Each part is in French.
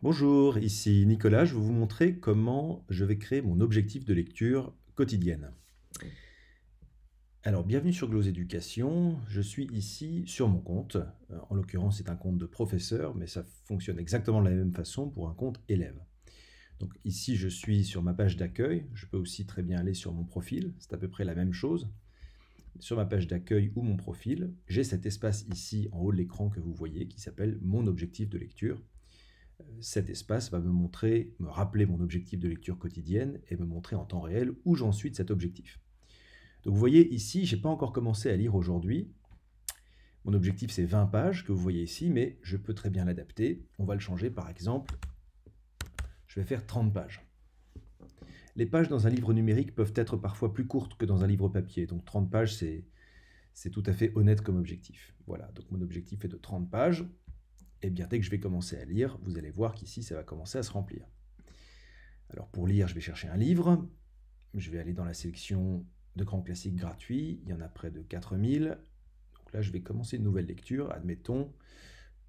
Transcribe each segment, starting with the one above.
Bonjour, ici Nicolas, je vais vous montrer comment je vais créer mon objectif de lecture quotidienne. Alors, bienvenue sur Glose Éducation, je suis ici sur mon compte, euh, en l'occurrence c'est un compte de professeur, mais ça fonctionne exactement de la même façon pour un compte élève. Donc ici je suis sur ma page d'accueil, je peux aussi très bien aller sur mon profil, c'est à peu près la même chose. Sur ma page d'accueil ou mon profil, j'ai cet espace ici en haut de l'écran que vous voyez qui s'appelle mon objectif de lecture cet espace va me montrer, me rappeler mon objectif de lecture quotidienne et me montrer en temps réel où j'en suis de cet objectif. Donc vous voyez ici, je n'ai pas encore commencé à lire aujourd'hui. Mon objectif c'est 20 pages que vous voyez ici, mais je peux très bien l'adapter. On va le changer par exemple. Je vais faire 30 pages. Les pages dans un livre numérique peuvent être parfois plus courtes que dans un livre papier. Donc 30 pages c'est tout à fait honnête comme objectif. Voilà, donc mon objectif est de 30 pages. Et eh bien dès que je vais commencer à lire, vous allez voir qu'ici ça va commencer à se remplir. Alors pour lire, je vais chercher un livre, je vais aller dans la sélection de grands classiques gratuits, il y en a près de 4000. Donc là, je vais commencer une nouvelle lecture, admettons,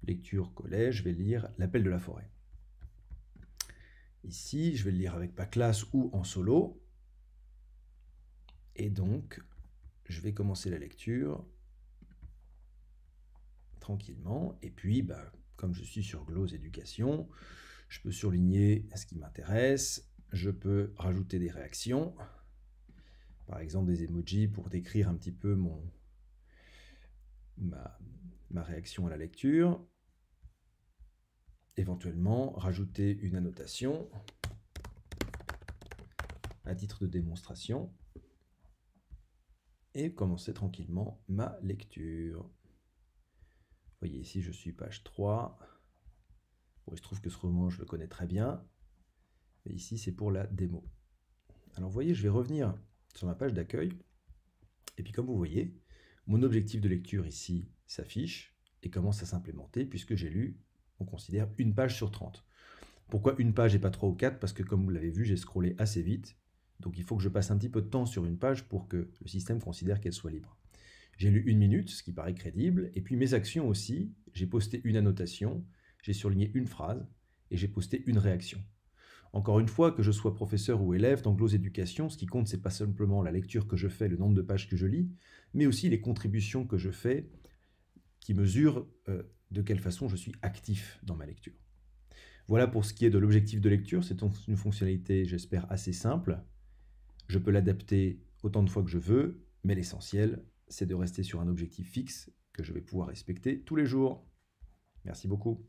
lecture collège, je vais lire L'appel de la forêt. Ici, je vais le lire avec classe ou en solo. Et donc, je vais commencer la lecture tranquillement. Et puis, bah, comme je suis sur Gloss Éducation, je peux surligner ce qui m'intéresse, je peux rajouter des réactions, par exemple des emojis pour décrire un petit peu mon, ma, ma réaction à la lecture, éventuellement rajouter une annotation à titre de démonstration et commencer tranquillement ma lecture. Vous voyez ici, je suis page 3. il se trouve que ce roman, je le connais très bien. ici, c'est pour la démo. Alors, vous voyez, je vais revenir sur ma page d'accueil. Et puis, comme vous voyez, mon objectif de lecture ici s'affiche et commence à s'implémenter puisque j'ai lu, on considère, une page sur 30. Pourquoi une page et pas 3 ou 4 Parce que, comme vous l'avez vu, j'ai scrollé assez vite. Donc, il faut que je passe un petit peu de temps sur une page pour que le système considère qu'elle soit libre. J'ai lu une minute, ce qui paraît crédible, et puis mes actions aussi. J'ai posté une annotation, j'ai surligné une phrase et j'ai posté une réaction. Encore une fois, que je sois professeur ou élève dans Gloss Éducation, ce qui compte, c'est pas simplement la lecture que je fais, le nombre de pages que je lis, mais aussi les contributions que je fais qui mesurent euh, de quelle façon je suis actif dans ma lecture. Voilà pour ce qui est de l'objectif de lecture. C'est une fonctionnalité, j'espère, assez simple. Je peux l'adapter autant de fois que je veux, mais l'essentiel, c'est de rester sur un objectif fixe que je vais pouvoir respecter tous les jours. Merci beaucoup.